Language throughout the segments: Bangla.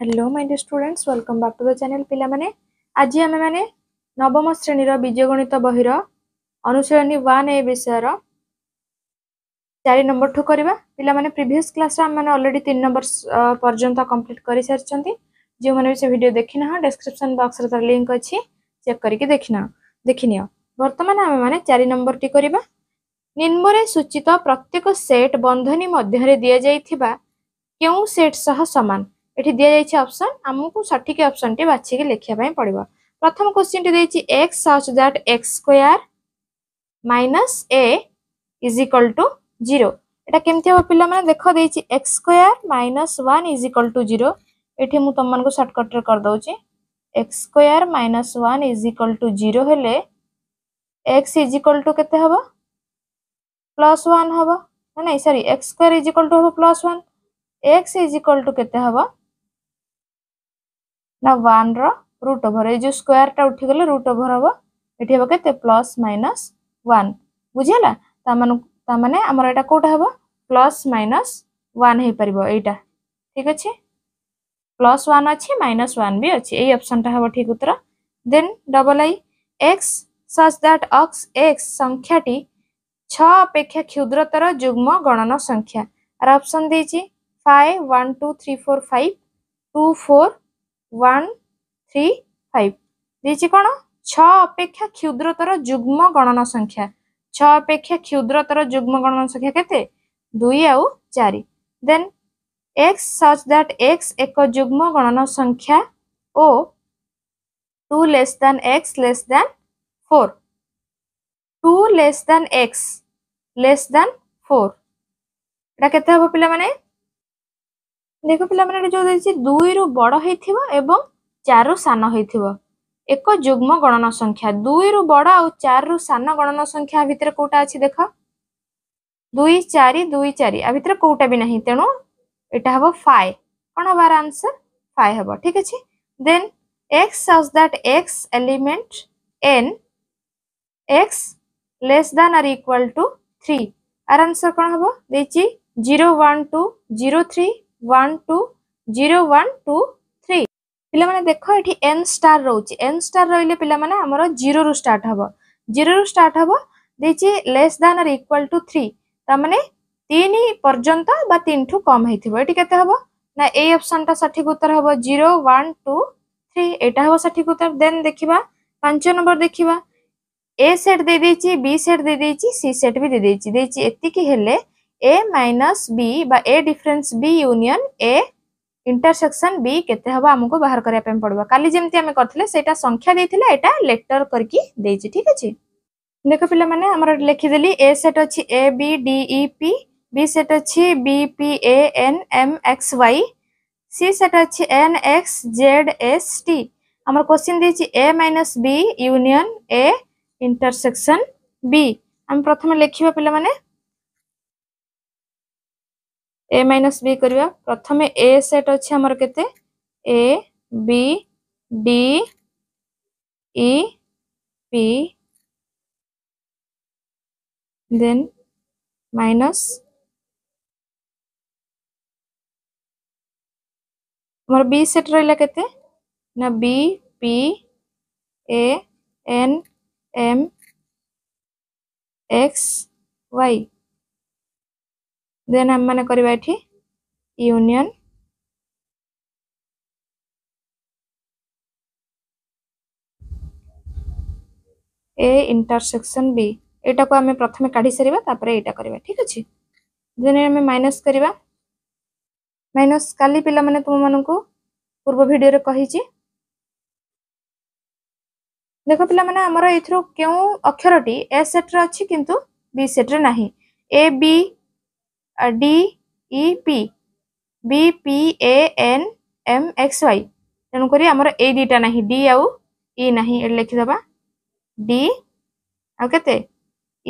hello my dear students welcome back to the channel ପିଲାମାନେ ଆଜି ଆମେମାନେ ନବମ ଶ୍ରେଣୀର ବୀଜଗଣିତ ବହିର ଅନୁଶୀଳନୀ ୱାନ୍ ଏ ବିଷୟର ଚାରି ନମ୍ବରଠୁ କରିବା ପିଲାମାନେ ପ୍ରିଭିୟସ୍ କ୍ଲାସ୍ରେ ଆମେମାନେ ଅଲରେଡ଼ି ତିନି ନମ୍ବର ପର୍ଯ୍ୟନ୍ତ କମ୍ପ୍ଲିଟ୍ କରିସାରିଛନ୍ତି ଯେଉଁମାନେ ବି ସେ ଭିଡ଼ିଓ ଦେଖିନାହଁ ଡେସ୍କ୍ରିପସନ୍ ବକ୍ସରେ ତା'ର ଲିଙ୍କ୍ ଅଛି ଚେକ୍ କରିକି ଦେଖିନାହ ଦେଖିନିଅ ବର୍ତ୍ତମାନ ଆମେମାନେ ଚାରି ନମ୍ବରଟି କରିବା ନିମ୍ବରେ ସୂଚିତ ପ୍ରତ୍ୟେକ ସେଟ୍ ବନ୍ଧନୀ ମଧ୍ୟରେ ଦିଆଯାଇଥିବା କେଉଁ ସେଟ୍ ସହ ସମାନ ये दि जाइए अप्सन आमको सठिक अप्सन टे बाछिक लिखापी पड़ा प्रथम क्वेश्चन टे x such that x square minus a is equal to zero यहाँ केमती हम पाने देख दे x square minus one is equal to zero ये मुझे तुमको सर्टकट्रे करदे x square minus one is equal to zero x is equal to के हम प्लस वन हम ना sorry x square is equal to हम plus one x is equal to के हम ना वन रुट ओभर ये स्क्वयर टा उठीगल रुट ओभर हम ये हम के प्लस माइनस वन बुझीगला कौटा हे प्लस माइनस वन हो पार यटा ठीक अच्छे प्लस वन अच्छी माइनस वन भी अच्छे यही अप्सन टा हम ठीक उत्तर then double I x such that अक्स एक्स संख्याटी छेक्षा क्षुद्रतर जुग्म गणन संख्या आर अपसन दे five one two three four five two four one three five ଦେଇଛି କ'ଣ ଛଅ ଅପେକ୍ଷା କ୍ଷୁଦ୍ରତର ଯୁଗ୍ମ ଗଣନ ସଂଖ୍ୟା ଛଅ ଅପେକ୍ଷା କ୍ଷୁଦ୍ରତର ଯୁଗ୍ମ ଗଣନ ସଂଖ୍ୟା କେତେ ଦୁଇ ଆଉ ଚାରି then x such that x ଏକ ଯୁଗ୍ମ ଗଣନ ସଂଖ୍ୟା ଓ two less than x less than four two less than x less than four ଏଇଟା କେତେ ହେବ ପିଲାମାନେ ଦେଖ ପିଲାମାନେ ଏଠି ଯୋଉ ଦେଇଛି ଦୁଇରୁ ବଡ଼ ହେଇଥିବ ଏବଂ ଚାରିରୁ ସାନ ହେଇଥିବ ଏକ ଯୁଗ୍ମ ଗଣନ ସଂଖ୍ୟା ଦୁଇରୁ ବଡ଼ ଆଉ ଚାରିରୁ ସାନ ଗଣନ ସଂଖ୍ୟା ଭିତରେ କୋଉଟା ଅଛି ଦେଖ ଦୁଇ ଚାରି ଦୁଇ ଚାରି ଆ ଭିତରେ କୋଉଟା ବି ନାହିଁ ତେଣୁ এটা হব ফাই কোন হবার আনসার ফাই হব ঠিক আছে then x such that x element N x less than or equal to three আর আনসার কোন হব দিয়েছি zero one two zero three one two zero one two three ପିଲାମାନେ ଦେଖ ଏଠି ଏନ୍ ଷ୍ଟାର ରହୁଛି ଏନ୍ ଷ୍ଟାର ରହିଲେ ପିଲାମାନେ ଆମର ଜିରୋରୁ ଷ୍ଟାର୍ଟ ହବ ଜିରୋରୁ ଷ୍ଟାର୍ଟ ହବ ଦେଇଛି less than or equal to three ତାମାନେ ତିନି ପର୍ଯ୍ୟନ୍ତ ବା ତିନିଠୁ କମ୍ ହେଇଥିବ ଏଠି କେତେ ହବ ନା ଏଇ ଅପସନଟା ସଠିକ ଉତ୍ତର ହବ ଜିରୋ ୱାନ୍ ଟୁ থ্রি এটা হব সঠিক উত্তর দেন দেখিবা পাঁচ নম্বর দেখিবা এ সেট দিয়ে দিয়েছি বি সেট দিয়ে দিয়েছি সি সেট বি দিয়ে দিয়েছি দিয়েছি এতিকি হলে ए माइनस बी बा A difference B union A intersection B केते हबो हमको बाहर करिया पे पड़बो काली जेमति हमें करथिले सेटा संख्या दैथिले एटा लेटर करकी दैछि ठीक अछि देखो पिला माने हमर लिखि देली ए सेट अछि A B D E P B set अछि B P A N M x Y C set अछि N x Z S T আমার কোশ্চিন দিয়েছি A minus B union A intersection B আমি প্রথমে লিখবা পিলা মানে ए माइनस बी करवा प्रथम ए सेट अच्छे आमर के a B d p then minus मोर बी सेट रहा के b P A N M x y then ଆମେ କରିବା ଏଠି ୟୁନିୟନ ଏ ଇଣ୍ଟରସେକ୍ସନ ବି ଏଇଟାକୁ ଆମେ ପ୍ରଥମେ କାଢ଼ି ସାରିବା ତାପରେ ଏଇଟା କରିବା ଠିକ୍ ଅଛି ଦେନ୍ ଆମେ ମାଇନସ୍ କରିବା ମାଇନସ୍ କାଲି ପିଲାମାନେ ତୁମମାନଙ୍କୁ ପୂର୍ବ ଭିଡ଼ିଓରେ କହିଛି ଦେଖ ପିଲାମାନେ ଆମର ଏଥିରୁ କେଉଁ ଅକ୍ଷରଟି ଏ ସେଟ୍ରେ ଅଛି କିନ୍ତୁ ବି ସେଟ୍ରେ ନାହିଁ a b d e p b p a n m x y ତେଣୁକରି ଆମର ଏଇ ଦୁଇଟା ନାହିଁ ଡି ଆଉ ଇ ନାହିଁ ଏଠି ଲେଖିଦେବା ଡି ଆଉ କେତେ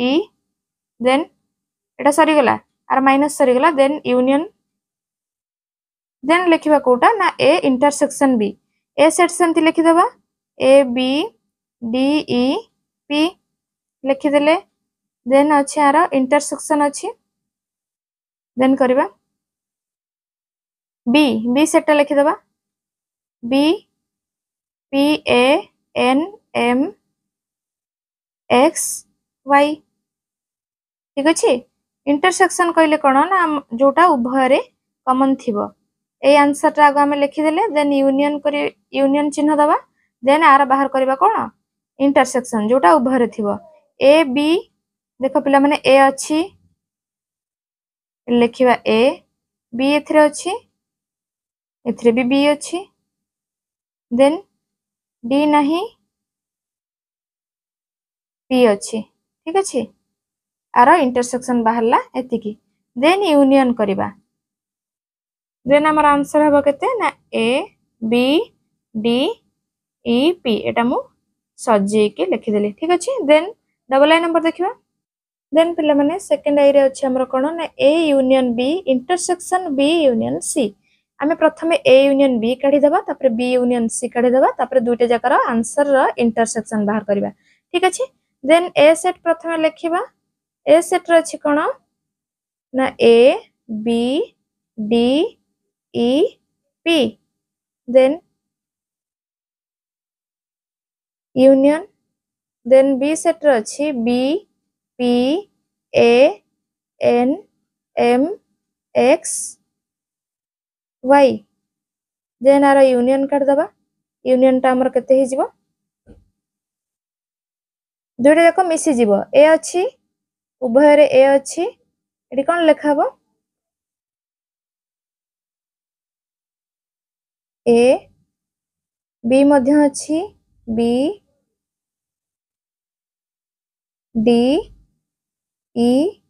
ଇ ଦେନ୍ ଏଇଟା ସରିଗଲା ଆର ମାଇନସ୍ ସରିଗଲା ଦେନ୍ ୟୁନିୟନ୍ ଦେନ୍ ଲେଖିବା କେଉଁଟା ନା A intersection B A set ସେମିତି ଲେଖିଦେବା ଏ ବି ଡି ଇ ପି ଲେଖିଦେଲେ ଦେନ୍ ଅଛି ଆର ଇଣ୍ଟରସେକ୍ସନ୍ ଅଛି देन करवा बी बी सेटा लिखिदे b P A N M x y ঠিক আছে ইন্টরসেকশন কইলে কোণ না যেটা উভয়রে কমন থিব এই আনসারটা আগে আমি লিখিদেলে দেন ইউনিয়ন করে ইউনিয়ন চিহ্ন দেবা দেন আর বাহার করা কোণ ইন্টরসেকশন যেটা উভয়রে থিব এ বি দেখ পিলা মানে এ অছি ଲେଖିବା ଏ ବି ଏଥିରେ ଅଛି ଏଥିରେ ବି ବି ଅଛି ଦେନ୍ ଡି ନାହିଁ ପି ଅଛି ଠିକ୍ ଅଛି ଆର ଇଣ୍ଟରସେକ୍ସନ୍ ବାହାରିଲା ଏତିକି ଦେନ୍ ୟୁନିୟନ୍ କରିବା ଦେନ୍ ଆମର ଆନ୍ସର୍ ହେବ କେତେ ନା a b d e P ଏଟା ମୁଁ ସଜେଇକି ଲେଖିଦେଲି ଠିକ୍ ଅଛି ଦେନ୍ ଡବଲ୍ ଆଇ ନମ୍ବର୍ ଦେଖିବା ଦେନ୍ ପିଲାମାନେ ସେକେଣ୍ଡ ଆଇରେ ଅଛି ଆମର କ'ଣ ନା A union B intersection B union C ଆମେ ପ୍ରଥମେ ଏ ୟୁନିୟନ୍ ବି କାଢ଼ିଦେବା ତାପରେ ବି ୟୁନିୟନ୍ ସି କାଢ଼ିଦେବା ତାପରେ ଦୁଇଟା ଯାକର ଆନ୍ସରର ଇଣ୍ଟରସେକ୍ସନ୍ ବାହାର କରିବା ଠିକ୍ ଅଛି ଦେନ୍ ଏ ସେଟ୍ ପ୍ରଥମେ ଲେଖିବା ଏ ସେଟ୍ର ଅଛି କ'ଣ ନା a b d e p then union then B ସେଟ୍ର ଅଛି b p a n m x y then ଆର ୟୁନିୟନ୍ କାଟିଦେବା ୟୁନିୟନ୍ଟା ଆମର କେତେ ହେଇଯିବ ଦୁଇଟା ଯାକ ମିଶିଯିବ ଏ ଅଛି ଉଭୟରେ ଏ ଅଛି ଏଠି କ'ଣ ଲେଖା ହେବ ଏ ବି ମଧ୍ୟ ଅଛି b d E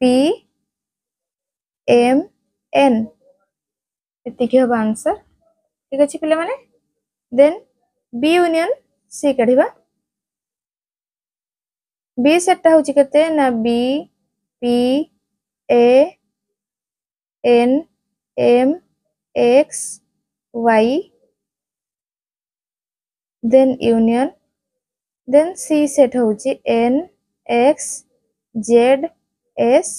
P M N এটিকে হবে আনসার ঠিক আছে পিলা মানে দেন বি ইউনিয়ন সি কাঢ়িবা বি সেটটা হচ্ছে কেতে না b p a n m x y then union then C set हूँ n x Z S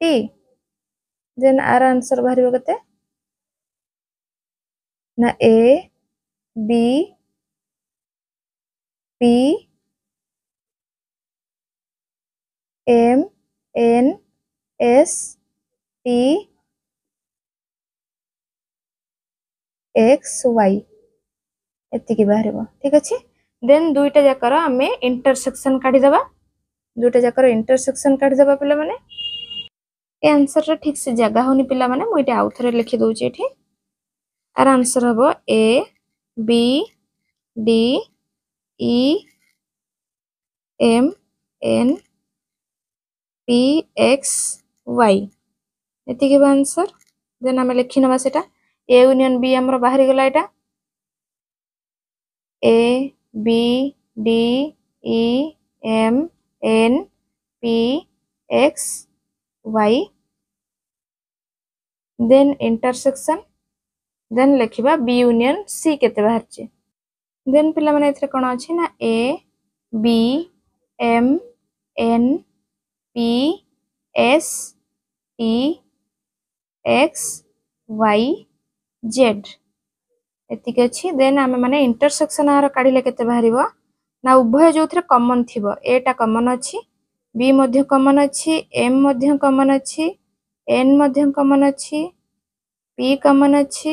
t then आर आंसर बाहर के ना a b p m n s t x y एति बाहर ठीक अच्छे ଦେନ୍ ଦୁଇଟା ଯାକର ଆମେ ଇଣ୍ଟରସେକ୍ସନ୍ କାଢ଼ିଦେବା ଦୁଇଟା ଯାକର ଇଣ୍ଟରସେକ୍ସନ୍ କାଢ଼ିଦେବା ପିଲାମାନେ ଏ ଆନ୍ସର୍ଟା ଠିକ୍ ସେ ଜାଗା ହେଉନି ପିଲାମାନେ ମୁଁ ଏଇଟା ଆଉ ଥରେ ଲେଖିଦେଉଛି ଏଠି ଆର ଆନ୍ସର୍ ହେବ a b d e m n p x y ଏତିକି ହେବ ଆନ୍ସର୍ ଦେନ୍ ଆମେ ଲେଖିନେବା ସେଇଟା ଏ ୟୁନିୟନ୍ ବି ଆମର ବାହାରିଗଲା ଏଇଟା a B D E M N P X Y then intersection then लिखा बी यूनियन सी के बाहर देन पे कौन अच्छे ना a b m n p s t x y z ଏତିକି ଅଛି ଦେନ୍ ଆମେମାନେ ଇଣ୍ଟରସେକ୍ସନ୍ ଆର କାଢ଼ିଲେ କେତେ ବାହାରିବ ନା ଉଭୟ ଯେଉଁଥିରେ କମନ୍ ଥିବ ଏଟା କମନ୍ ଅଛି ବି ମଧ୍ୟ କମନ୍ ଅଛି ଏମ୍ ମଧ୍ୟ କମନ୍ ଅଛି ଏନ୍ ମଧ୍ୟ କମନ୍ ଅଛି ପି କମନ୍ ଅଛି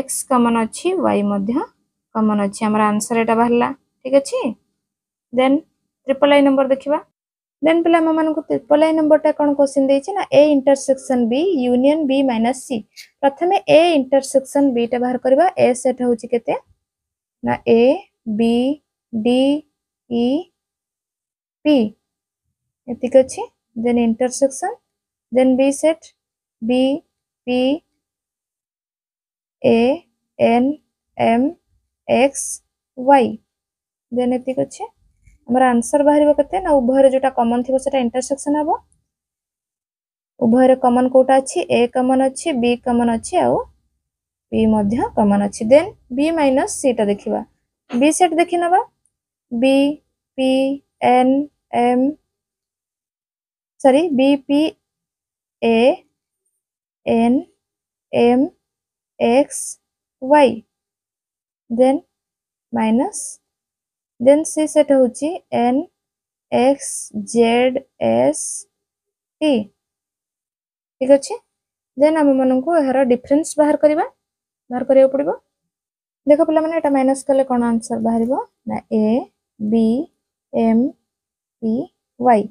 ଏକ୍ସ କମନ୍ ଅଛି ୱାଇ ମଧ୍ୟ କମନ୍ ଅଛି ଆମର ଆନ୍ସର୍ ଏଇଟା ବାହାରିଲା ଠିକ୍ ଅଛି ଦେନ୍ ଟ୍ରିପଲ୍ ଆଇ ନମ୍ବର ଦେଖିବା ଦେନ୍ ପିଲାମାନଙ୍କୁ ତ୍ରିପଲ ଆଇ ନମ୍ବରଟା କ'ଣ କୋଶ୍ଚିନ୍ ଦେଇଛି ନା A intersection B union B minus C ପ୍ରଥମେ ଏ ଇଣ୍ଟରସେକ୍ସନ୍ ବିଟା ବାହାର କରିବା ଏ ସେଟ୍ ହେଉଛି କେତେ ନା a b d e p ଏତିକି ଅଛି then intersection then B set b p a n m x y then এদিক হচ্ছে আমার ଆନ୍ସର ବାହାରିବ କେତେ ନା ଉଭୟରେ ଯେଉଁଟା କମନ୍ ଥିବ ସେଇଟା ଇଣ୍ଟରସେକ୍ସନ୍ ହେବ ଉଭୟରେ କମନ୍ କେଉଁଟା ଅଛି ଏ କମନ୍ ଅଛି ବି କମନ୍ ଅଛି ଆଉ ପି ମଧ୍ୟ କମନ୍ ଅଛି ଦେନ୍ ବି ମାଇନସ୍ ସିଟା ଦେଖିବା ବି ସେଟ୍ ଦେଖିନେବା b p n m sorry b p a n m x y then minus then C ସେଟା ହେଉଛି n x z s t ଠିକ୍ ଅଛି ଦେନ୍ ଆମମାନଙ୍କୁ ଏହାର ଡିଫରେନ୍ସ ବାହାର କରିବା ବାହାର କରିବାକୁ ପଡ଼ିବ ଦେଖ ପିଲାମାନେ ଏଇଟା ମାଇନସ୍ କଲେ କ'ଣ ଆନ୍ସର୍ ବାହାରିବ ନା a b m p y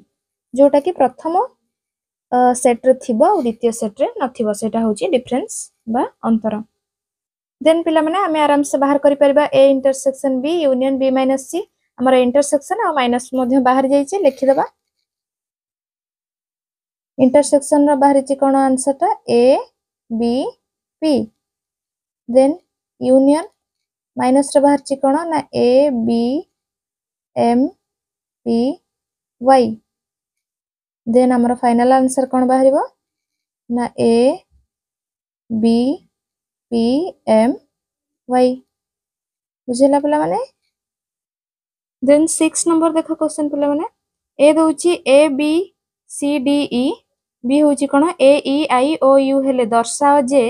ଯେଉଁଟାକି ପ୍ରଥମ ସେଟ୍ରେ ଥିବ ଆଉ ଦ୍ୱିତୀୟ ସେଟ୍ରେ ନଥିବ ସେଇଟା ହେଉଛି ଡିଫରେନ୍ସ ବା ଅନ୍ତର ଦେନ୍ ପିଲାମାନେ ଆମେ ଆରାମସେ ବାହାର କରିପାରିବା A intersection B union B minus C ଆମର ଇଣ୍ଟରସେକ୍ସନ୍ ଆଉ ମାଇନସ୍ ମଧ୍ୟ ବାହାରି ଯାଇଛି ଲେଖିଦେବା ଇଣ୍ଟରସେକ୍ସନ୍ର ବାହାରିଛି କ'ଣ ଆନ୍ସର୍ଟା ଏ ବି ପି ଦେନ୍ ୟୁନିୟନ୍ ମାଇନସ୍ରେ ବାହାରିଛି କ'ଣ ନା a b m p y then ଆମର ଫାଇନାଲ୍ ଆନ୍ସର୍ କ'ଣ ବାହାରିବ ନା a b p m y ବୁଝିଲା ପିଲାମାନେ ଦେନ୍ ସିକ୍ସ ନମ୍ବର ଦେଖ କ୍ୱେଶ୍ଚନ୍ ପିଲାମାନେ ଏ ଦଉଛି ଏ ବି ସି ଡି ଇ ବି ହେଉଛି କ'ଣ ଏ ଇ ଆଇ ଓ ୟୁ ହେଲେ ଦର୍ଶାଅ ଯେ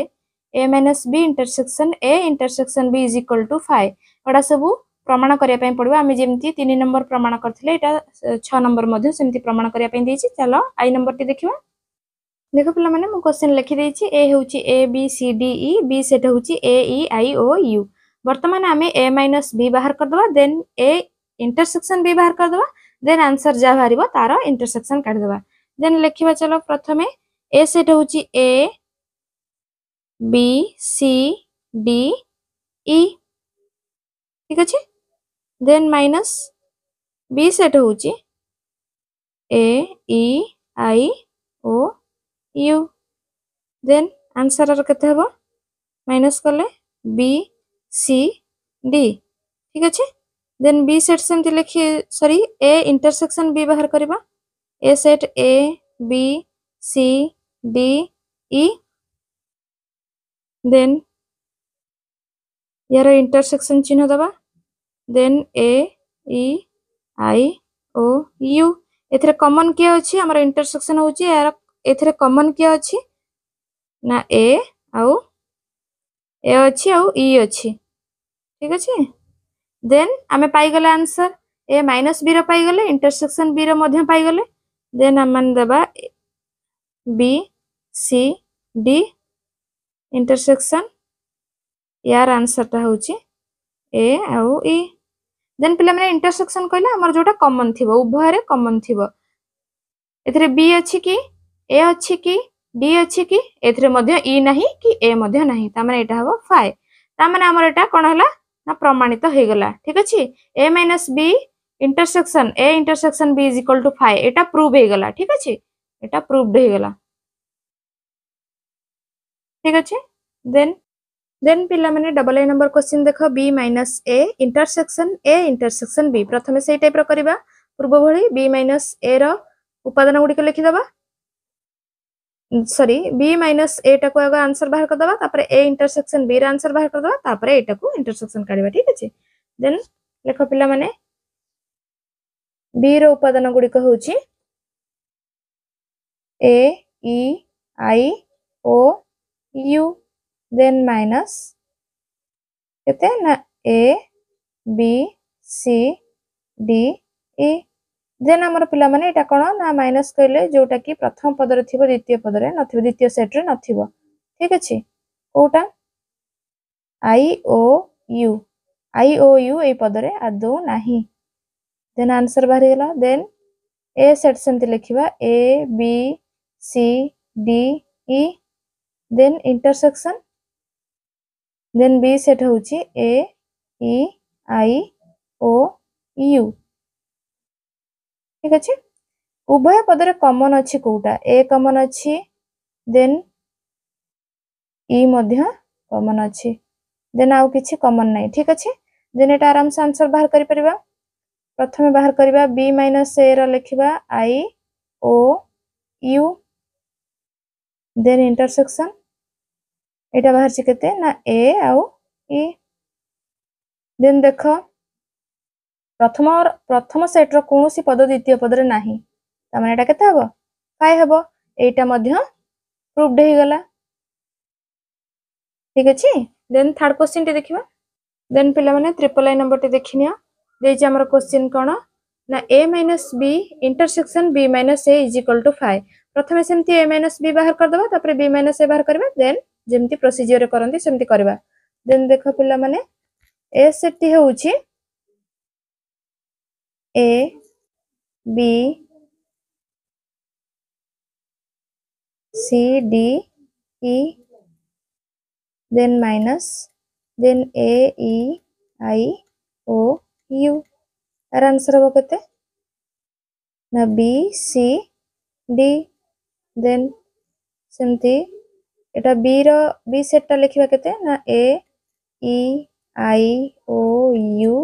A minus B intersection A intersection B is equal to phi ଏଗୁଡ଼ା ସବୁ ପ୍ରମାଣ କରିବା ପାଇଁ ପଡ଼ିବ ଆମେ ଯେମିତି ତିନି ନମ୍ବର ପ୍ରମାଣ କରିଥିଲେ ଏଇଟା ଛଅ ନମ୍ବର ମଧ୍ୟ ସେମିତି ପ୍ରମାଣ କରିବା ପାଇଁ ଦେଇଛି ଚାଲ ଆଇ ନମ୍ବରଟି ଦେଖିବା देखो पे मैंने क्वेश्चन लिखिदे ए हूँ a b c d B set हूँ ए आई ओ यू बर्तमान आम ए माइनस बी बाहर करदे ए इंटरसेक्शन बी बाहर करदे देन आंसर जहाँ बाहर तार इंटरसेक्शन काटदे देन लिखा चलो प्रथम ए सेट हूँ a b c D E ठीक अच्छे देन माइनस बी सेट हूँ a I O you then answer আর কেতে হব মাইনস কলে বি সি ডি ঠিক আছে দেন বি সেট সেমতি লিখি সরি এ ইন্টরসেকশন বি বাহার করিবা A set a b c d e then ইয়ার ইন্টরসেকশন চিহ্ন দেবা then a e i o u এতে কমন কি অছি আমার ইন্টরসেকশন হচ্ছে এর ଏଥିରେ କମନ୍ କିଏ ଅଛି ନା ଏ ଆଉ ଏ ଅଛି ଆଉ ଇ ଅଛି ଠିକ୍ ଅଛି ଦେନ୍ ଆମେ ପାଇଗଲେ ଆନ୍ସର୍ ଏ ମାଇନସ୍ ବିର ପାଇଗଲେ ଇଣ୍ଟରସେକ୍ସନ୍ ବିର ମଧ୍ୟ ପାଇଗଲେ ଦେନ୍ ଆମମାନେ ଦେବା ବି ସି ଡି ଇଣ୍ଟରସେକ୍ସନ୍ ୟାର ଆନ୍ସର୍ଟା ହେଉଛି ଏ ଆଉ ଇ ଦେନ୍ ପିଲାମାନେ ଇଣ୍ଟରସେକ୍ସନ୍ କହିଲେ ଆମର ଯେଉଁଟା କମନ୍ ଥିବ ଉଭୟରେ କମନ୍ ଥିବ ଏଥିରେ ବି ଅଛି କି ଏ ଅଛି କି ଡି ଅଛି କି ଏଥିରେ ମଧ୍ୟ ଇ ନାହିଁ କି ଏ ମଧ୍ୟ ନାହିଁ ତାମାନେ ଏଇଟା ହବ ଫାଏ ତାମାନେ ଆମର ଏଇଟା କ'ଣ ହେଲା ନା ପ୍ରମାଣିତ ହେଇଗଲା ଠିକ ଅଛି A minus B intersection A intersection B is equal to phi ଏଇଟା ପ୍ରୁଭ ହେଇଗଲା ଠିକ ଅଛି ଏଇଟା ପ୍ରୁଭଡ ହେଇଗଲା ଠିକ ଅଛି ଦେନ୍ ଦେନ୍ ପିଲାମାନେ ଡବଲ ଆଇ ନମ୍ବର କ୍ୱେଶ୍ଚିନ୍ ଦେଖ B minus A intersection A intersection B ପ୍ରଥମେ ସେଇ ଟାଇପ୍ର କରିବା ପୂର୍ବ ଭଳି ବି ମାଇନସ୍ ଏ ର ଉପାଦାନ ଗୁଡ଼ିକ ଲେଖିଦେବା সরি বি মাইনাস এটাকু আগে আনসর বাহার করেদেবা তাপরে এ ইন্টরসেকশন বি র আনসর বাহার করেদেবা তাপরে এটাকু ইন্টরসেকশন কাড়িবা ঠিক আছে দেন লেখ পিলা মানে বি র উপাদান গুড়িক হচ্ছে a e i o u then minus কেতে না a b c d e then ଆମର ପିଲାମାନେ ଏଇଟା କ'ଣ ନା ମାଇନସ୍ କହିଲେ ଯେଉଁଟାକି ପ୍ରଥମ ପଦରେ ଥିବ ଦ୍ୱିତୀୟ ପଦରେ ନଥିବ ଦ୍ୱିତୀୟ ସେଟ୍ରେ ନଥିବ ଠିକ୍ ଅଛି କେଉଁଟା i o u i o u ଏଇ ପଦରେ ଆଦୌ ନାହିଁ ଦେନ୍ ଆନ୍ସର୍ ବାହାରିଗଲା ଦେନ୍ ଏ ସେଟ୍ ସେମିତି ଲେଖିବା a b c d e then intersection then B set ହେଉଛି a E I o you ঠিক আছে উভয় পদরে কমন অছি কোটা এ কমন অছি দেন ই মধ্য কমন অছি দেন আউ কিছু কমন নাই ঠিক আছে দেন এটা আরামসে আনসার বাহার করি পারিবা প্রথমে বাহার করিবা বি মাইনাস এ র লিখিবা i o u then intersection এটা বাহারছি কেতে না এ আউ ই দেন দেখো প্রথম প্রথম সেট্র কৌশি পদ দ্বিতীয় পদরে না তাহলে এটা কেতে হব ফাই হব এইটা মধ্যে প্রুভড হয়ে গলা ঠিক আছে দেন থার্ড কোশ্চিনটি দেখিবা দেন পিলামানে ট্রিপল আই নম্বরটি দেখি নিও ଦେଇଛି ଆମର କୋଶ୍ଚିନ୍ କ'ଣ ନା A minus B intersection B minus A is equal to phi ପ୍ରଥମେ ସେମିତି ଏ ମାଇନସ୍ ବି ବାହାର କରିଦେବା ତାପରେ ବି ମାଇନସ୍ ଏ ବାହାର କରିବା ଦେନ୍ ଯେମିତି ପ୍ରୋସିଜିଓରେ କରନ୍ତି ସେମିତି କରିବା ଦେନ୍ ଦେଖ ପିଲାମାନେ ଏ ସେଟ୍ଟି ହେଉଛି A B C D E then minus then A E I O U यार आंसर हम कहते ना B C D then सेमती এটা B ର B সেটটা লিখিবা কেতে না A E I O U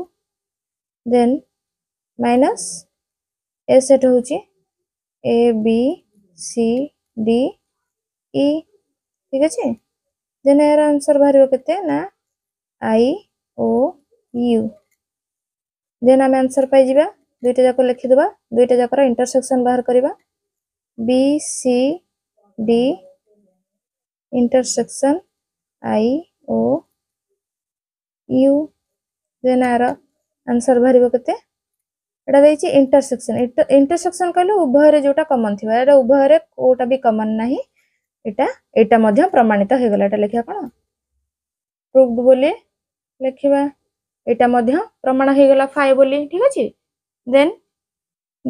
then minus A set হচ্ছে a b c d e ঠিক আছে দেন এর আনসর বাহার কেতে না আই ও ইউ দেন আমি আনসর পাইযা দুইটা যাক লিখিদেবা দুইটা যাকর ইন্টরসেকশন বাহার করা b c d intersection i o u then এর আনসর বাহার কেতে এটা ଦେଇଛି ଇଣ୍ଟରସେକ୍ସନ୍ ଇଣ୍ଟରସେକ୍ସନ୍ କହିଲେ ଉଭୟରେ ଯୋଉଟା କମନ୍ ଥିବ ଏଇଟା ଉଭୟରେ କୋଉଟା ବି କମନ୍ ନାହିଁ ଏଇଟା ଏଇଟା ମଧ୍ୟ ପ୍ରମାଣିତ ହେଇଗଲା ଏଇଟା ଲେଖିବା କ'ଣ ପ୍ରୁଭଡ୍ ବୋଲି ଲେଖିବା ଏଇଟା ମଧ୍ୟ ପ୍ରମାଣ ହେଇଗଲା ଫାଏ ବୋଲି ଠିକ୍ ଅଛି ଦେନ୍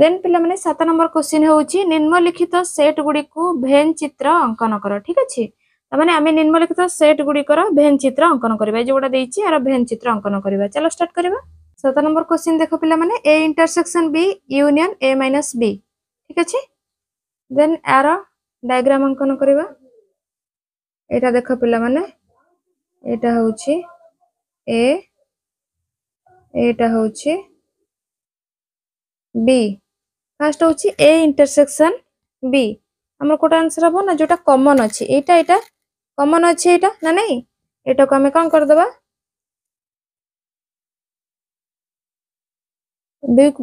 ଦେନ୍ ପିଲାମାନେ ସାତ ନମ୍ବର କୋଶ୍ଚିନ୍ ହେଉଛି ନିମ୍ନଲିଖିତ ସେଟ୍ ଗୁଡ଼ିକୁ ଭେନ୍ ଚିତ୍ର ଅଙ୍କନ କର ଠିକ୍ ଅଛି ତାମାନେ ଆମେ ନିମ୍ନଲିଖିତ ସେଟ୍ ଗୁଡ଼ିକର ଭେନ୍ ଚିତ୍ର ଅଙ୍କନ କରିବା ଯୋଉଟା ଦେଇଛି ଏହାର ଭେନ୍ ଚିତ୍ର ଅଙ୍କନ କରିବା ଚାଲ ଷ୍ଟାର୍ଟ କରିବା সাত নম্বর কোশ্চিন দেখো পিলামানে A intersection B union A minus B ঠিক আছে দেন এর ডায়াগ্রাম অঙ্কন করা এটা দেখো পিলামানে এটা হচ্ছে এ এটা হচ্ছে বি ফার্স্ট হচ্ছে এ ইন্টারসেকশন বি আমার কোটা আনসার হব না যেটা কমন আছে এইটা এটা কমন আছে এটা না নাই এটাকে আমি কম করে দেবা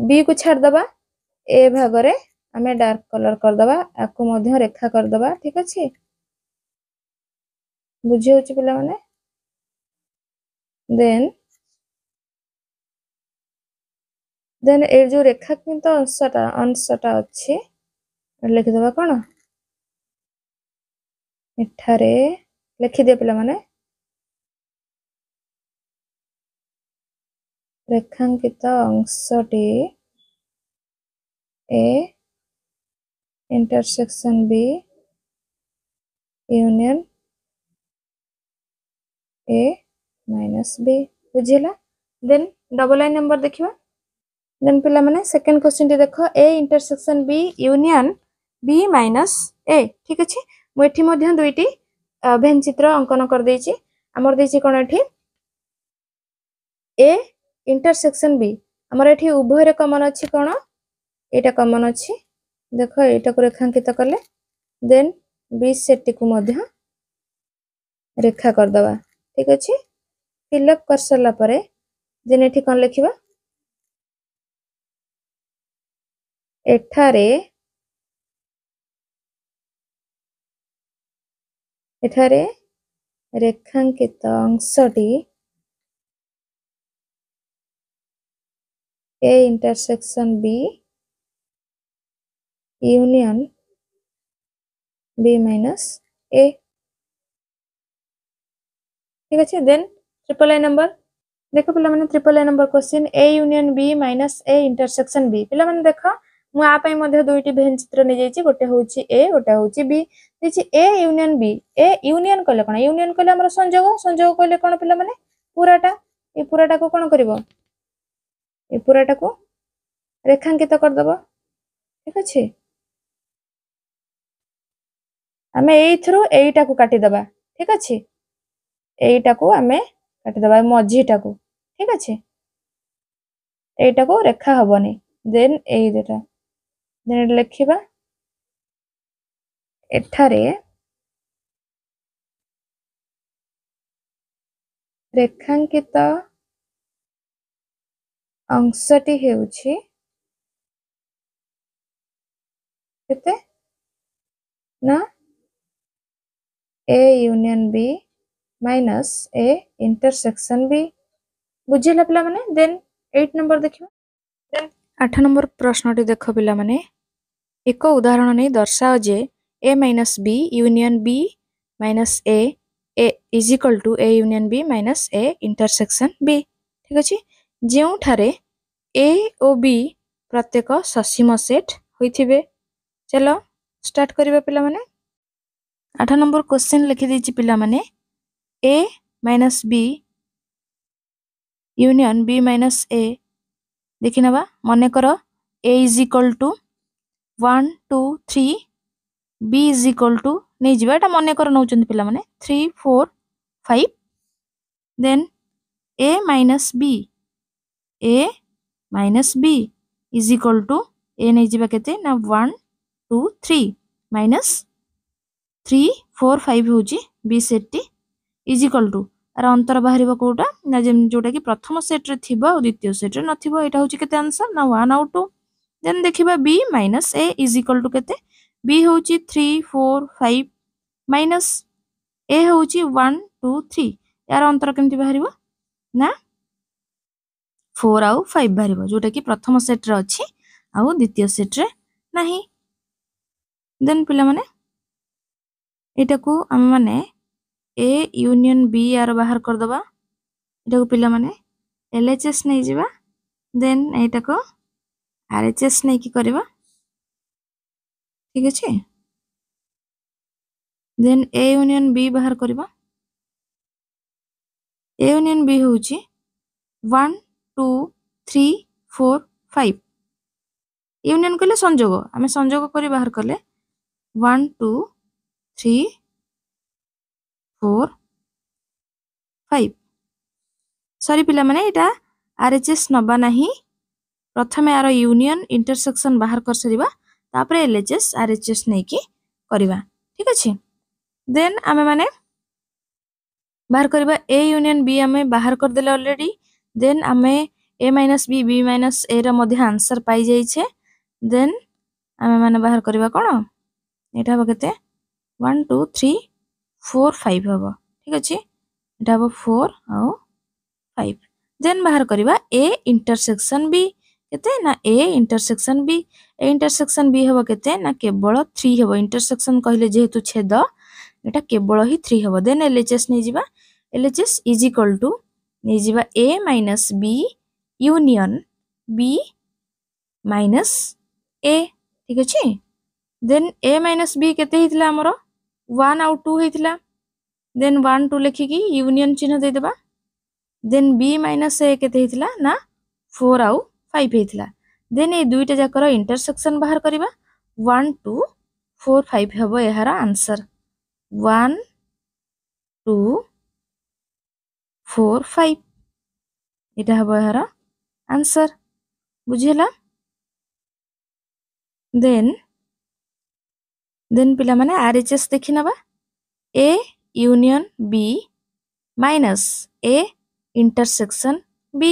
বি কু ছাড়িদেবা এ ভাগরে আমি ডার্ক কলর করদেবা আকু মধ্য রেখা করদেবা ঠিক আছে বুঝি হচ্ছে পিলা মানে দেন দেন এর যে রেখা কিন্তু অংশটা অংশটা অছি লিখিদেবা কোণ এঠারে লিখিদিয়ে পিলা মানে রেখাঙ্কিত অংশটি A intersection B union A minus B বুঝিলা দেন ডবল লাইন নম্বর দেখিবা দেন পিলা মানে সেকেন্ড কোশ্চিনটি দেখ A intersection B union B minus A ঠিক আছে মু এটি মধ্যে দুইটি ভেন চিত্র অঙ্কন করে দিয়েছি আমার দিয়েছি কোন এটি এ ইন্টারসেকশন বি আমার এটি উভয়ের কমন অছি কোণ এটা কমন অছি দেখ এটাকে রেখাঙ্কিত কলে দেন বি সেটটিকে মধ্যে রেখা করদেবা ঠিক আছে ফিল আপ করসারা পরে দেন এটি কণ লেখিবা এঠারে এঠারে রেখাঙ্কিত অংশটি A intersection B union B minus A ঠিক আছে দেন ট্রিপল আই নম্বর ଦେଖ ପିଲାମାନେ ତ୍ରିପଲ ଏ number question A union B minus A intersection B ପିଲାମାନେ ଦେଖ ମୁଁ ଆ ପାଇଁ ମଧ୍ୟ ଦୁଇଟି ଭେନ୍ ଚିତ୍ର ନେଇଯାଇଛି ଗୋଟେ ହେଉଛି ଏ ଗୋଟେ ହେଉଛି ବି ଦେଇଛି ଏ ୟୁନିୟନ ବି ଏ ୟୁନିୟନ କହିଲେ କ'ଣ ୟୁନିୟନ କହିଲେ ଆମର ସଂଯୋଗ ସଂଯୋଗ କହିଲେ କ'ଣ ପିଲାମାନେ ପୁରାଟା ଏ ପୁରାଟାକୁ କ'ଣ କରିବ ଏ ପୁରାଟାକୁ ରେଖାଙ୍କିତ କରିଦେବା ଠିକ୍ ଅଛି ଆମେ ଏଇଥିରୁ ଏଇଟାକୁ କାଟିଦେବା ଠିକ୍ ଅଛି ଏଇଟାକୁ ଆମେ କାଟିଦେବା ମଝିଟାକୁ ଠିକ୍ ଅଛି ଏଇଟାକୁ ରେଖା ହବନି ଦେନ୍ ଏଇ ଦୁଇଟା ଦେନ୍ ଏଇଟା ଲେଖିବା ଏଠାରେ ରେଖାଙ୍କିତ ଅଂଶଟି ହେଉଛି କେତେ ନା A union B minus A intersection B ବୁଝିହେଲା ପିଲାମାନେ ଦେନ୍ ଏଇଟ୍ ନମ୍ବର ଦେଖିବା ଦେନ୍ ଆଠ ନମ୍ବର ପ୍ରଶ୍ନଟି ଦେଖ ପିଲାମାନେ ଏକ ଉଦାହରଣ ନେଇ ଦର୍ଶାଅ ଯେ A minus B union B minus A A is equal to A union B minus A intersection B ଠିକ୍ ଅଛି ଯେଉଁଠାରେ ଏ ଓ ବି ପ୍ରତ୍ୟେକ ସସୀମ ସେଟ୍ ହୋଇଥିବେ ଚାଲ ଷ୍ଟାର୍ଟ କରିବା ପିଲାମାନେ ଆଠ ନମ୍ବର କୋଶ୍ଚିନ୍ ଲେଖିଦେଇଛି ପିଲାମାନେ A minus B union B minus A ଦେଖିନେବା ମନେକର A is equal to one two three B is equal to ନେଇଯିବା ଏଇଟା ମନେକର ନେଉଛନ୍ତି ପିଲାମାନେ three four five then A minus B A minus B is equal to A नहीं जावा के ना one two three minus three four five हूँ बी सेट्टी इज इक्वाल टू তার অন্তর বাহার কোটা না যেটা কি প্রথম সেট্রে থিব আর দ্বিতীয় সেট্রে নথিব এটা হচ্ছে কেতে আনসার না ওয়ান আউ টু দেন দেখিবা B minus A is equal to কেতে বি হচ্ছে three four five minus A হচ্ছে ওয়ান টু থ্রি ইয়ার অন্তর কেমতি বাহার না ଫୋର୍ ଆଉ ଫାଇଭ୍ ବାହାରିବ ଯେଉଁଟାକି ପ୍ରଥମ ସେଟ୍ରେ ଅଛି ଆଉ ଦ୍ୱିତୀୟ ସେଟ୍ରେ ନାହିଁ ଦେନ୍ ପିଲାମାନେ ଏଇଟାକୁ ଆମେମାନେ ଏ ୟୁନିୟନ୍ ବି ଆର ବାହାର କରିଦେବା ଏଇଟାକୁ ପିଲାମାନେ ଏଲ୍ ଏଚ୍ ଏସ୍ ନେଇଯିବା ଦେନ୍ ଏଇଟାକୁ ଆର୍ ଏଚ୍ ଏସ୍ ନେଇକି କରିବା ଠିକ୍ ଅଛି ଦେନ୍ ଏ ୟୁନିୟନ୍ ବି ବାହାର କରିବା ଏ ୟୁନିୟନ୍ ବି ହେଉଛି one two three four five union কলে সংযোগ আমি সংযোগ করে বাহার কলে one two three four five sorry পিলা মানে এটা আর এইচ এস নবা না প্রথমে আর ইউনিয়ন ইন্টরসেকশন বাহার করে করসারা তাপরে L H S LHS RHS নেইকি করা ঠিক আছে দেন আমি মানে বাহার করা এ ইউনিয়ন বি আমি বাহার করিদেলে অলরেডি দেন আমি A minus B B minus A র মধ্যে আনসার পাই যাইছে দেন আমি মানে বাহার করা কোণ এটা হব কেতে one two three four five হব ঠিক আছে এটা হব ফোর আও ফাইভ দেন বাহার করা এ ইন্টরসেকশন বি কেতে না A intersection B A intersection B হব কেতে না কেবল থ্রি হব ইন্টরসেকশন কহিলে যেহেতু ছেদ এটা কেবল হি থ্রি হব দেন এলএচএস নিয়ে যা এলএচএস ইজ ইকল টু ନେଇଯିବା A minus B union B minus A ଠିକ୍ ଅଛି ଦେନ୍ ଏ ମାଇନସ୍ ବି କେତେ ହେଇଥିଲା ଆମର ୱାନ୍ ଆଉ ଟୁ ହେଇଥିଲା ଦେନ୍ ୱାନ୍ ଟୁ ଲେଖିକି ୟୁନିଅନ୍ ଚିହ୍ନ ଦେଇଦେବା ଦେନ୍ ବି ମାଇନସ୍ ଏ କେତେ ହେଇଥିଲା ନା ଫୋର୍ ଆଉ ଫାଇଭ୍ ହେଇଥିଲା ଦେନ୍ ଏଇ ଦୁଇଟା ଯାକର ଇଣ୍ଟରସେକ୍ସନ୍ ବାହାର କରିବା ୱାନ୍ ଟୁ ଫୋର୍ ଫାଇଭ୍ ହେବ ଏହାର answer one two four five ଏଇଟା ହେବ ଏହାର ଆନ୍ସର୍ ବୁଝିହେଲା ଦେନ୍ ଦେନ୍ ପିଲାମାନେ ଆର୍ ଏଚ୍ ଏସ୍ ଦେଖିନେବା A union B minus A intersection B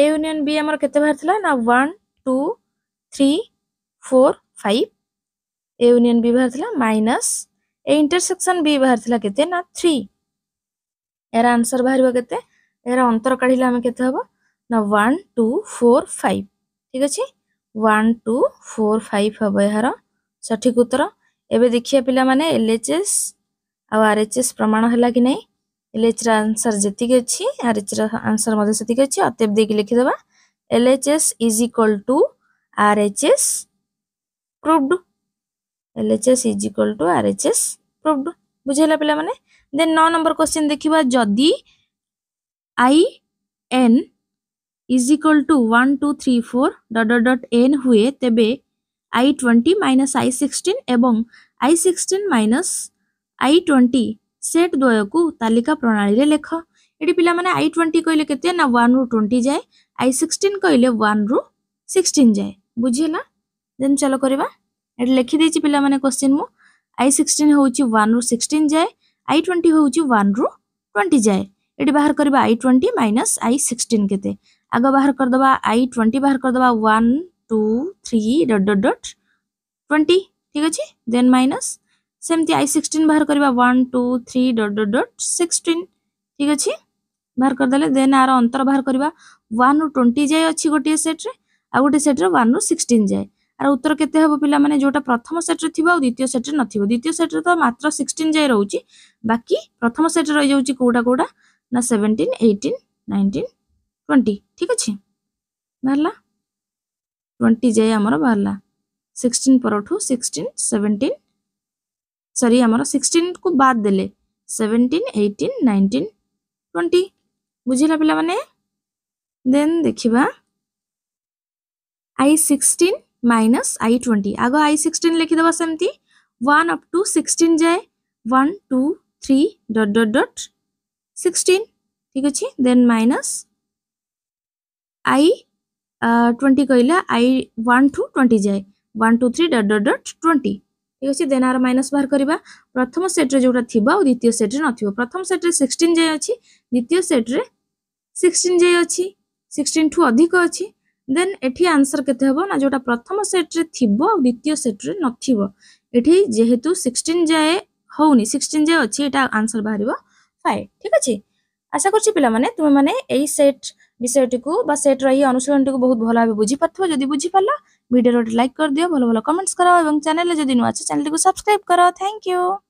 A union B ଆମର କେତେ ବାହାରିଥିଲା ନା one two three four five A union B बाहर माइनस ए इंटरसेक्शन बी बाहर के ना थ्री ଏହାର ଆନ୍ସର୍ ବାହାରିବ କେତେ ଏହାର ଅନ୍ତର କାଢ଼ିଲେ ଆମେ କେତେ ହେବ ନା ୱାନ୍ ଟୁ ଫୋର୍ ଫାଇଭ୍ ଠିକ୍ ଅଛି ୱାନ୍ ଟୁ ଫୋର୍ ଫାଇଭ୍ ହେବ ଏହାର ସଠିକ୍ ଉତ୍ତର ଏବେ ଦେଖିବା ପିଲାମାନେ ଏଲ୍ ଏଚ୍ ଏସ୍ ଆଉ ଆର୍ ଏଚ୍ ଏସ୍ ପ୍ରମାଣ ହେଲା କି ନାହିଁ ଏଲ୍ ଏଚ୍ର ଆନ୍ସର୍ ଯେତିକି ଅଛି ଆର୍ ଏଚ୍ର ଆନ୍ସର୍ ମଧ୍ୟ ସେତିକି ଅଛି ଅତେବ ଦେଇକି ଲେଖିଦେବା L H S is equal to R H S proved L H S is equal to R H S proved ବୁଝିହେଲା ପିଲାମାନେ ଦେନ୍ ନଅ ନମ୍ବର କ୍ୱେଶ୍ଚିନ୍ ଦେଖିବା ଯଦି I n is equal to one two three four dot dot dot n ହୁଏ ତେବେ I twenty minus I sixteen ଏବଂ I sixteen minus I twenty set ଦ୍ୱୟକୁ ତାଲିକା ପ୍ରଣାଳୀରେ ଲେଖ ଏଠି ପିଲାମାନେ ଆଇ ଟ୍ୱେଣ୍ଟି କହିଲେ କେତେ ନା ୱାନ୍ରୁ ଟ୍ୱେଣ୍ଟି ଯାଏ ଆଇ ସିକ୍ସଟିନ୍ କହିଲେ ୱାନ୍ରୁ ସିକ୍ସଟିନ୍ ଯାଏ ବୁଝିହେଲା ଦେନ୍ ଚାଲ କରିବା ଏଠି ଲେଖିଦେଇଛି ପିଲାମାନେ କ୍ୱେଶ୍ଚିନ୍ ମୁଁ ଆଇ ସିକ୍ସଟିନ୍ ହେଉଛି ୱାନ୍ରୁ ସିକ୍ସଟିନ୍ ଯାଏ আই টোয়েন্টি ହେଉଛି ୱାନ୍ରୁ ଟ୍ୱେଣ୍ଟି ଯାଏ ଏଠି ବାହାର କରିବା I twenty minus I sixteen କେତେ ଆଗ ବାହାର କରିଦେବା ଆଇ ଟ୍ୱେଣ୍ଟି ବାହାର କରିଦେବା one two three dot dot dot twenty ଠିକ୍ ଅଛି ଦେନ୍ ମାଇନସ୍ ସେମିତି ଆଇ ସିକ୍ସଟିନ୍ ବାହାର କରିବା one two three dot dot dot sixteen ଠିକ୍ ଅଛି ବାହାର କରିଦେଲେ ଦେନ୍ ଆର ଅନ୍ତର ବାହାର କରିବା ୱାନ୍ରୁ ଟ୍ୱେଣ୍ଟି ଯାଏ ଅଛି ଗୋଟିଏ ସେଟ୍ରେ ଆଉ ଗୋଟେ ସେଟ୍ରେ ୱାନ୍ରୁ ସିକ୍ସଟିନ୍ ଯାଏ আর উত্তর কেতে হব পিলামানে যেটা প্রথম সেটরে থিব আর দ্বিতীয় সেটরে নথিব দ্বিতীয় সেটরে তো মাত্র সিক্সটিন যাই রয়েছে বাকি প্রথম সেটরে রয়ে যাচ্ছে কোটা কোটা না সেভেন্টিন এইটিন নাইনটিন টোয়েন্টি ঠিক আছে বাহারা টোয়েন্টি যাই আমার বাহারা সিক্সটিন পরঠু সিক্সটিন সেভেন্টিন সরি আমার সিক্সটিন কু বাদ দেলে সেভেন্টিন এইটিন নাইনটিন টোয়েন্টি বুঝিলা পিলা মানে দেন দেখিবা I sixteen minus I twenty আগ আই সিক্সটিন লিখিদেবা সেমতি ওয়ান অপ টু সিক্সটিন যায় one two three dot dot dot sixteen ঠিক আছে দেন মাইনাস আই টোয়েন্টি কহিলা আই ওয়ান টু টোয়েন্টি যায় one two three dot dot dot twenty ঠিক আছে দেন আর মাইনাস বাহার করা প্রথম সেট্রে যেটা থিব আউ দ্বিতীয় সেট্রে নথিব প্রথম সেট্রে সিক্সটিন যায় অছি দ্বিতীয় সেট্রে সিক্সটিন যায় অছি সিক্সটিন ঠু অধিক অছি ଦେନ୍ ଏଠି ଆନ୍ସର କେତେ ହେବ ନା ଯେଉଁଟା ପ୍ରଥମ ସେଟ୍ରେ ଥିବ ଆଉ ଦ୍ୱିତୀୟ ସେଟ୍ରେ ନଥିବ ଏଠି ଯେହେତୁ ସିକ୍ସଟିନ୍ ଯାଏ ହେଉନି ସିକ୍ସଟିନ୍ ଯାଏ ଅଛି ଏଇଟା ଆନ୍ସର ବାହାରିବ ଫାଇଭ୍ ଠିକ୍ ଅଛି ଆଶା କରୁଛି ପିଲାମାନେ ତୁମେମାନେ ଏଇ ସେଟ୍ ବିଷୟଟିକୁ ବା ସେଟ୍ର ଏହି ଅନୁଶୀଳନଟିକୁ ବହୁତ ଭଲ ଭାବେ ବୁଝିପାରୁଥିବ ଯଦି ବୁଝିପାରିଲ ଭିଡ଼ିଓର ଗୋଟେ ଲାଇକ୍ କରିଦିଅ ଭଲ ଭଲ କମେଣ୍ଟସ୍ କର ଏବଂ ଚ୍ୟାନେଲରେ ଯଦି ନୂଆ ଅଛି ଚ୍ୟାନେଲଟିକୁ ସବସ୍କ୍ରାଇବ୍ କର ଥ୍ୟାଙ୍କ ୟୁ